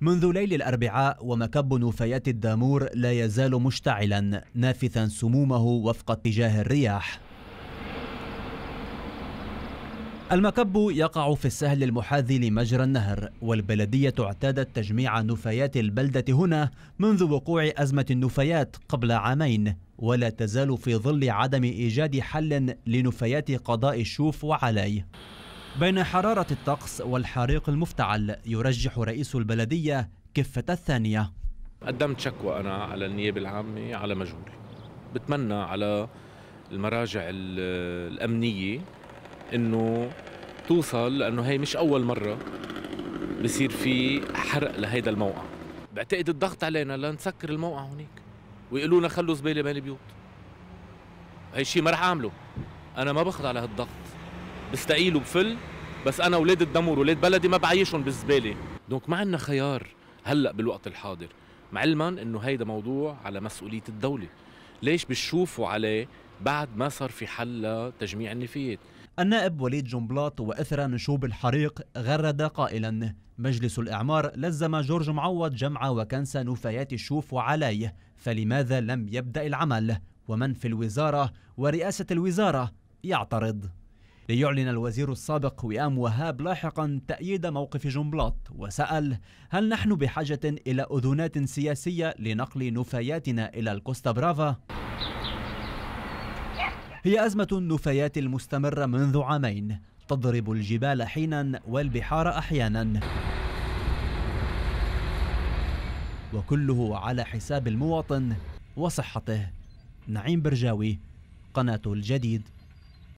منذ ليل الأربعاء ومكب نفايات الدامور لا يزال مشتعلا نافثا سمومه وفق اتجاه الرياح المكب يقع في السهل المحاذي لمجرى النهر والبلدية اعتادت تجميع نفايات البلدة هنا منذ وقوع أزمة النفايات قبل عامين ولا تزال في ظل عدم إيجاد حل لنفايات قضاء الشوف وعلي بين حرارة الطقس والحريق المفتعل يرجح رئيس البلدية كفة الثانية قدمت شكوى أنا على النيابة العامة على مجهول بتمنى على المراجع الأمنية أنه توصل لأنه هي مش أول مرة بصير في حرق لهيدا الموقع بعتقد الضغط علينا لنسكر الموقع هونيك ويقولوا لنا خلوا زبالة بين البيوت هاي الشيء ما رح أعمله أنا ما بخضع لهالضغط بستقيل وبفل بس انا اولاد الدمر ولاد بلدي ما بعيشهم بالزباله دونك ما عندنا خيار هلا بالوقت الحاضر مع علما انه هيدا موضوع على مسؤوليه الدوله ليش بتشوفوا عليه بعد ما صار في حل لتجميع النفايات النائب وليد جنبلاط وإثر نشوب الحريق غرد قائلا مجلس الإعمار لزم جورج معوض جمع وكنس نفايات الشوف وعليه فلماذا لم يبدأ العمل ومن في الوزارة ورئاسة الوزارة يعترض ليعلن الوزير السابق وئام وهاب لاحقا تأييد موقف جنبلاط وسأل هل نحن بحاجة إلى أذونات سياسية لنقل نفاياتنا إلى الكوستا برافا؟ هي أزمة النفايات المستمرة منذ عامين تضرب الجبال حينا والبحار أحيانا وكله على حساب المواطن وصحته نعيم برجاوي قناة الجديد